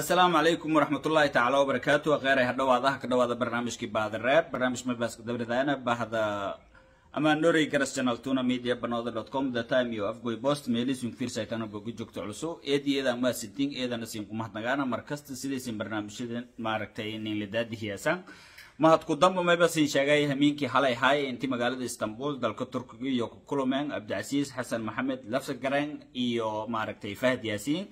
asalaamu calaykum waraxmatullaahi tacaala wabarakaatu kheyray hadhowaad ah ka dhowaada barnaamijkii baadareeb barnaamij mabaska dabridayana bahda amaan norey garas channel tuna media banooda dot com the time iyo afgoy post meelisun bogi joogto culuso eediyadaan waa siding eedana siin ku mahadnagaana mar barnaamijyadan maaragtay nin ladaadihiyaasaan mahadku dambo maybasin sheegay hamiinkii halay haay intii magaalada istanbul dalka turkiga iyo ku kulumeen cabdicasiis xasan maxamed lafsa gareen iyo maaragtay fahad yaasiin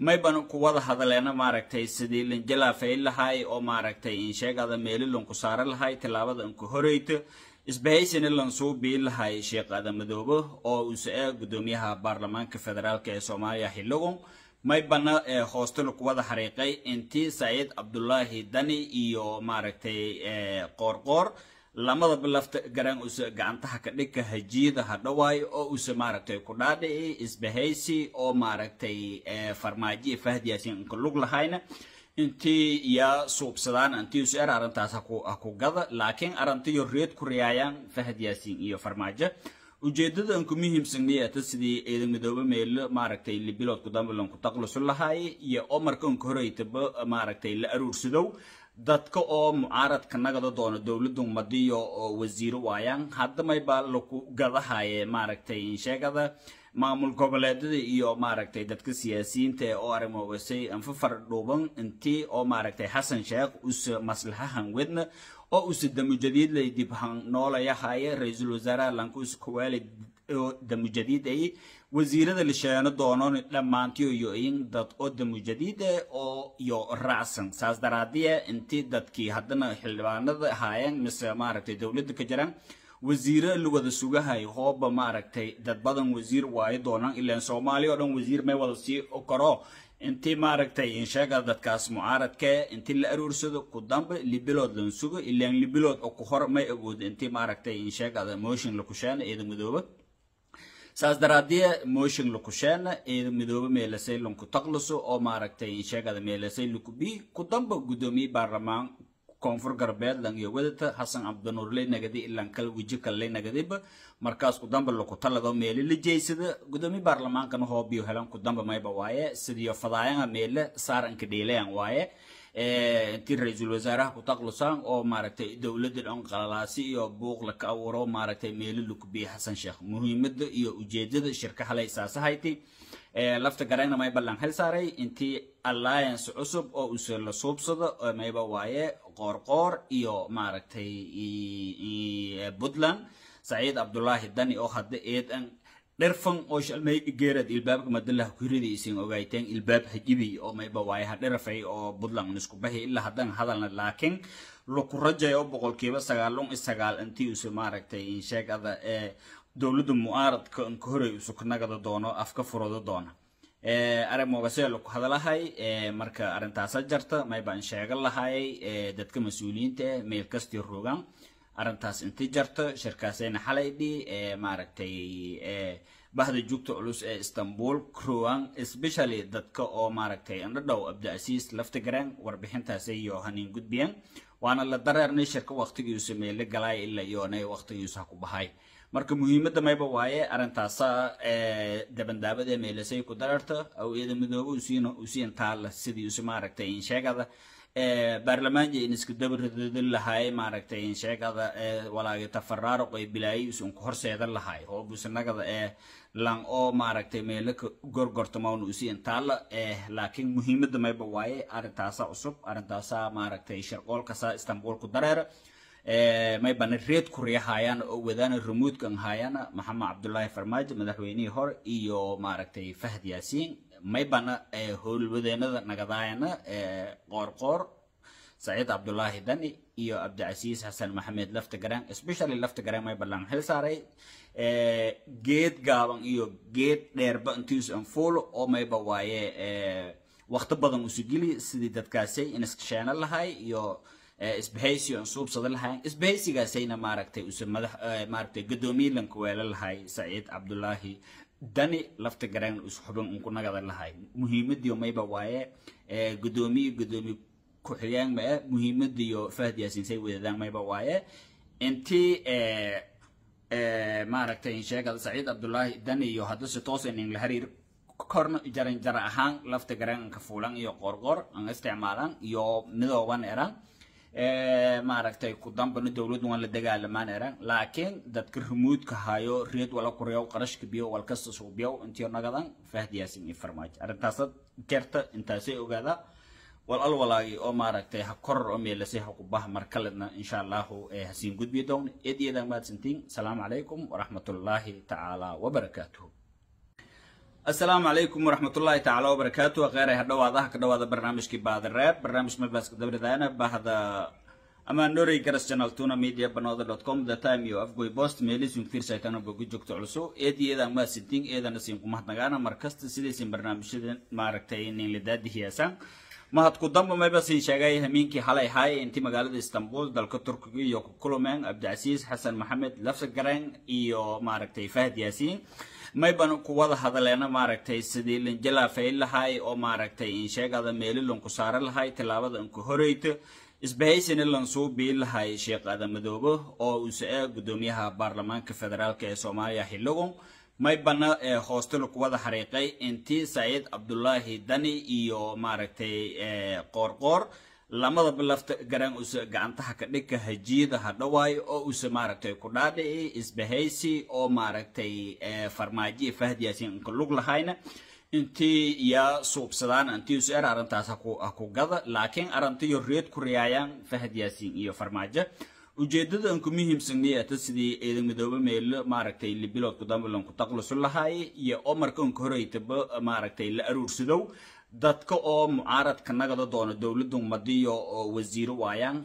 mayban ku wada hadaleena maaragtay sidii linjalafay lahay oo maaragtay in sheegada insheegada meelilanku saaran lahay tilaabada anku horeyto isbahaysina lansuubii lahay sheekh adamadoobe oo uuse-e gudoomiyaha baarlamaanka federaalk ee soomaaliya xilligon maybana eh, hoostala kuwada xariiqay intii saciid cabdulaahi dani iyo maaragtay qoorqoor eh, lamadaba lafta garan use gacantaha ka dhigka hajiyada ha dhawaayo oo use maaragtay ku dhaadhici isbahaysi oo maaragtay eh, farmaajiya fahdiyaasin inka lug lahayna intii yaa suubsadaan antiisu er arrintaas haku gada laakiin arrintiyo reed ku riyaayaan fahdiyaasin iyo farmaajo ujeedada anku muhiimsanayata sidii ciidan midoobe meelo maaragtay libiloodku dambulanku taqlusu lahaay iyo oo marka unka horeytaba maaragtay la aruursadow dadka oo mucaaradka nagada doono dowladdu madiyo oo wasiiro waayaan haddamay-baa laku gadahayee maaragtay insheegada maamul goboleedada iyo maaragtay dadka siyaasiyiinta ee o arimoosay anfafar dhuuban intii oo maaragtay xasan sheekh use maslaxahan wedna oo use damujadiidlay dibhan noolaya haaye ra-iisul wasaaraha lankuus kuwaali oo damujadiid ay wasiirada la sheegano doonon dhammaantiyo iyo in dad oddamu jadiide eh oo iyo raacsan saas daraadiya eh, intii dadkii haddana xildhibaanada ahaayeen mise maaragtay dowladda ka jiraan wasiiro la sugahay hooba maaragtay dad badan wasiir waayo doonan ilaan soomaaliya oo dhan wasiir may wada sii karo intii maaragtay insheega dadkaas mucaaradkee eh, intii la aroorsado ku dambe libilood lan sugo ilaan libilood oo ku hor may awood intii maaragtay insheegada motion la kusheena eeda midooba saas daraadee motion lukusheena ee midoobe meelasay lunku taqluso oo maaragtay sheegada meelasay lukubi kudamba gudoomiye baarlamaan koonfur galbeed lang iyo wadata xasan cabdinuur laynagadi ilaan kal weji kale laynagadiba markaas ku kudamba lokutalago meele la jeysada gudoomiye baarlamaankana hoobiyo helan kudamba mayba waaye sidiyo fadaayaha meele saaranka dheelayan waaye Eh, intii ra-iisul wasaaraha ku taqlusaan oo maaragtay dowladda dhan qalalaasi iyo buuqla ka abuuro maaragtay meelo lukbiye xasan sheekh muhiimadda iyo ujeedada shirka halay saas eh, lafta garayna may ballan hel saaray intii alliance cusub oo use la suubsado eh, mayba waaye qoorqoor iyo maaragtay puntland saciid cabdulaahi dani oo hadda eedan dherfan oo shalmay geerad ilbaabka madalah kuhiradiisin ogayteen ilbaab hajibi oo mayba waayaha dherafay oo buntland isku bahi ilaa haddan hadalna laakiin lukurajay oo boqolkiiba sagaalun isagaal intii use maaragtay sheegada ee eh, dowladda mu'aaradka inka horey usukanagada doono afka furado doona eh, arimoga moogaseelo laku hadalahay eh, marka arintaasa jarta maybaan sheega lahayay dadka mas-uuliyiinta ee meel kastii rogaan arintaas intii jarto shirkaasayna xalay ee maaragtay bahda joogta culus ee istanbul croan especially dadka oo maaragtay indhadhow abdiasiis laftigaran warbixintaasay iyo haniin gudbiyan waana la dareernay shirka waktigiisu meele galaay ila iyoonay waktigiisu ku bahay marka muhiimadda mayba waaye arrintaasa dabandaabadee meelasay ku dareerto aw eeda midoobo usiin usiin taala sidiisu maaragtay in sheegada Eh, baarlamaanka in isku dabaradodin lahay maaragtay sheegada eh, walaagay tafaraaruq ay bilaayis unku horseedan lahay hoobusanagada ee eh, lan oo maaragtay meelaka gorgortamoon usiin taala laakiin muhiimada mayba waaye arrintaasa cusub arrintaasa maaragtay sharqoolkasa istanbul ku dareera may bana reed kuryahaayaan oo wadaana ramuudkan haayana maxamed cabdullaahi farmaajo madaxweynihii hore iyo maaragtay fahd yaasiin maybana howlwadeenada nagadaayana qoorqoor saciid cabdulaahi dani iyo cabdicasiis xasan maxamed laftigaraan especially laftigaraan may ballan xil saaray geed gaaban iyo geed dheerba intiis aan fuulo oo mayba waaye waqti badan usugili sidii dadkaasi inskasheena lahay iyo isbahaysi aan suubsada lahayn isbahaysigaasayna maaragtay use maaragtay guddoomiye lankuweela lahay saciid cabdulaahi dani lafta garaan isxubin uun ku nagada lahay muhiimadiyo mayba waaye gudoomiye gudoomiye ku-xigeen mae eh. muhiimadiyo fahad yaasiin say wadadaan mayba waaye intii maaragtay sheega saciid cabdulaahi dani iyo haddase toosan in la hariir korna jaran jara ahaan lafta garaan ka fuulan iyo qorqor an isticmaalan iyo midooban eran maaragtay ku dambana dowladdu waan la dagaalamaan eran laakiin dadka rumuudka hayo reed wala qurayow qarashka biyo wal kasta suubiyow intii nagadan fahd yaasin iyo farmaajo arrintaasad intaasay ogaada wal al oo maaragtay ha koror oo meelase ha ku bah mar kaledna insha allahu hasiin gudbi doon ed iyadan mahadsantiin salaamu calaykum waraxmatullaahi tacaala wabarakaatuhu asalaamu calaykum waraxmatullaahi tacaala wabarakaatu kheyray hadhowaad ah ka dhawaada barnaamijkii baadareeb barnaamij mabaska dabridayana bahda ama norey garas channel tuna media banooda dot com the time iyo afgoy post meelisun fiirsaytana bogu joogto culuso eediyeedan maasiding eedana siin kumahadnagaana markasta sidaysin barnaamijyada maaragtay ninladaadihiyaasaan mahadkudamba maybasin sheegay hamiinkii halay haye intii magaalada istanbul dalka turkiga iyo ku kulumeen abdicasiis xasan maxamed lafsagareng iyo maaragtay fahad yaasiin mayban ku wada hadaleena maaragtay sidii linjalaafay lahay oo maaragtay insheegada meelilanku saare lahay tilaabada inku horeyto isbahaysina lansuu biin lahay sheekh adamadoobe oo uuse-a guddoomiyaha baarlamaanka federaalk ee soomaaliya xilligon maybana ee eh, hoostela kuwada xariiqay intii saciid cabdulaahi dani iyo maaragtay qoorqoor eh, lamada bilafta garan use gacantaha ka dhigka hajiyada hadhawaay oo use maaragtay ku dhaadhici isbahaysi oo maaragtay eh, farmaajiya fahdi yaasiin inka lug lahayna intii yaa suubsadaan intii use er arrintaas haku gada laakiin arrintayo reed ku riyaayaan fahdi yaasiin iyo farmaajo ujeedada aan ku sidii ciidan midoobe meelo maaragtay libilowdka dambulan ku taqlusu lahaay iyo oo marka unka horeytaba maaragtay la aruursadow dadka oo mucaaradka nagada doono dowladdu madiyo oo wasiiro waayaan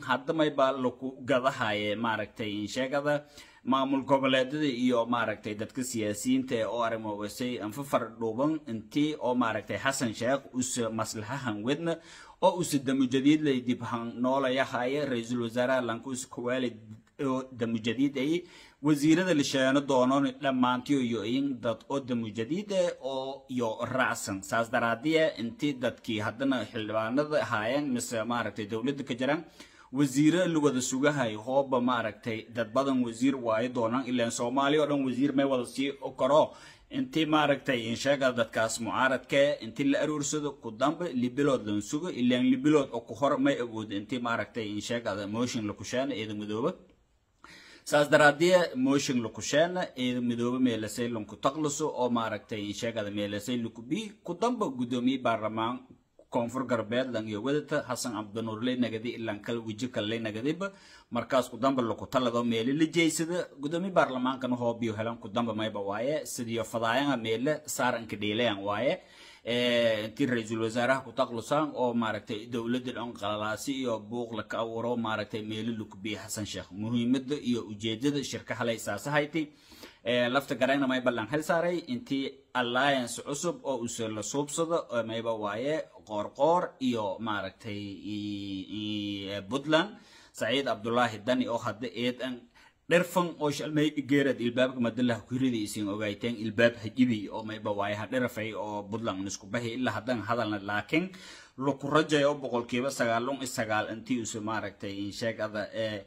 baa laku gadahaye maaragtay sheegada maamul goboleedyada iyo maaragtay dadka siyaasiyiinta ee o arimo wasay anfafar dhuuban intii oo maaragtay xasan sheekh use maslaxahan wedna oo use damujadiidlay dib hanoolaya haaye ra-iisul wasaaraha lankuus kuwaali oo damujadiid ay wasiirada la sheeno doonon dhammaantiyo iyo in dad oddamu jadiida eh oo iyo raacsan saas daraadiya eh, intii dadkii haddana xildhibaanada ahaayeen mise maaragtay dowladda ka jiraan wasiiro la sugahay hooba maaragtay dad badan wasiir waayo doonaan ilaan soomaaliya oo dhan wasiir may wada sii karo intii maaragtay insheega dadkaas mucaaradka eh, intii la aroorsado ku dambe libilood lan sugo ilaan libilood oo ku hor may awoodo intii maaragtay insheegada motion la kushaana eeda madooba saas daraadee motion lukusheena ee midoobe meelasay lunku taqluso oo maaragtay insheegada meelasay lukubi damba guddoomiye baarlamaan koonfur garbeed lang iyo wadata xasan cabdinuurley nagadi ilaan kala weji kalley nagadiba markaas kudamba lukutalago meele la jeysada gudoomiye baarlamaankan hoobiyo helan kudamba mayba waaye sidiyo fadaayan meele saaranka dheelayan waaye intii eh, ra-iisul wasaaraha ku taklusaan oo maaragtay dowladan onqalalaasi iyo buuq laka abuuro maaragtay meelo lugbiye xasan sheekh muhiimadda iyo ujeedada shirka shirkahalay saasahaytay eh, lafta garayna mayba lan xil saaray intii alliance cusub oo use la suubsado eh, mayba waaye qoorqoor iyo maaragtay puntland saciid cabdulaahi dani oo hadda eedan dherfan oo shalmay geerad ilbaabka madalah kuhiradiisin ogayteen ilbaab hajibi oo mayba waayaha dherafay oo buntland isku bahi ilaa haddaan hadalna laakiin laku rajay oo boqolkiiba sagaal lun isagaal intii use maaragtay insheegada ee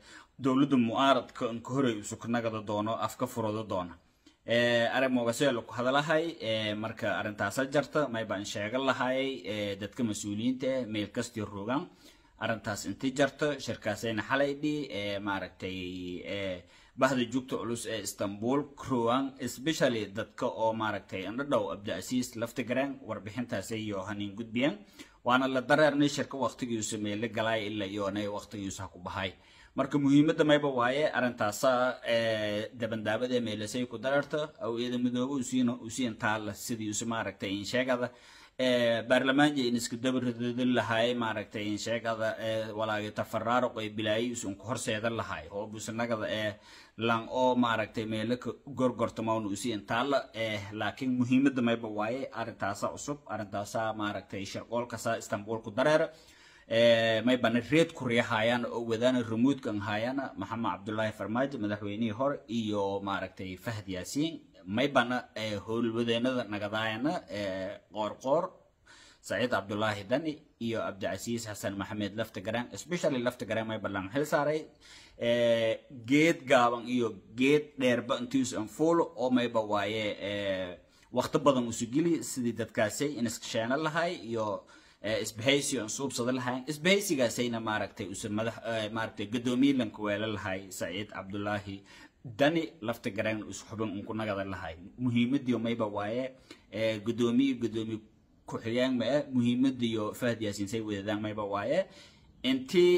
dowladda mu'aaradka inka horay usu kanagada doono afka furado doona arag moogasea laku hadalahay marka arrintaasa jarta mayba in sheega lahay dadka mas-uuliyiinta ah meel kastii rogaan arintaas intii jarto shirkaasayna xalay dhihi ee maaragtay bahda joogta culus ee istanbul croan especially dadka oo maaragtay indhadhow abdiasiis laftigaran warbixintaasay iyo haniin gudbiyan waana la dareernay shirka waktigiisume la galaay ilaa iyoonay waktigiisu ha ku bahay marka muhiimadda mayba waaye arrintaasa dabandaabadee meelasay ku dareerto awiyada midooba usiina usiintaala sidiisu maaragtay in baarlamaanka in isku daba lahaay maaragtay in sheegada walaagita tafaraaruq ee bilaayay isunku horseedan lahaay hoobusnagada ee lan oo maaragtay meelaka gorgortamoon usiin taalla laakiin muhiimadda mayba waaye arrintaasa cusub arrintaasa maaragtay sharqoolkasa istanbul ku dareera maybana reed kuryahaayaan oo wadaana ramuudkan haayana maxamed cabdulaahi farmaajo madaxweynihii hore iyo maaragtay fahd yaasiin maybana eh, howlwadeenada nagadaayana qoorqoor eh, saciid cabdulaahi dani iyo cabdicasiis xasan maxamed laftigareen especially laftigareen may xil saaray eh, geed gaaban iyo geed dheerba intiis anfuulo oo mayba waaye waqti badan usugili sidii dadkaasi in iskasheena lahay iyo isbahaysi oo suubsada lahayn isbahaysigaasayna maaragtay madax maaragtay gaddoomiye lankuweela lahay saciid cabdulaahi dani lafta garaan isxubin unku nagada lahay muhiimadiyo mayba waaye gudoomi iyo gudoomi ku-xigeen mae muhiimadiyo fahad yaasiin say wadadaan mayba waaye intii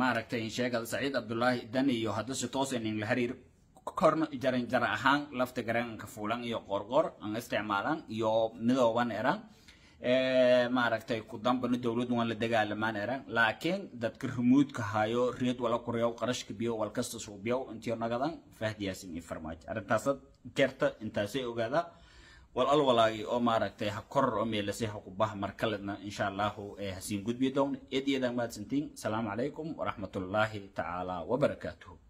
maaragtay sheegada saciid cabdulaahi dani iyo si toos toosenin la hariir korna jaran jara ahaan lafta garaan anka fuulan iyo qorqor an isticmaalan iyo midooban eran maaragtay ku dambana dowladdu waan la dagaalamaan eran laakiin dadka rumuudka hayo reed wala qurayow qarashka biyow walkasta suubiyow intiyo nagadan fahdiyaasin iyo farmaajo arrintaasad jeerta intaasay ogaadaa والأل ولاقي أو ما ركتي هكرر أمي لسيها كبه مركلنا إن شاء الله هسين قد بيدون إدي دان سنتين سلام عليكم ورحمة الله تعالى وبركاته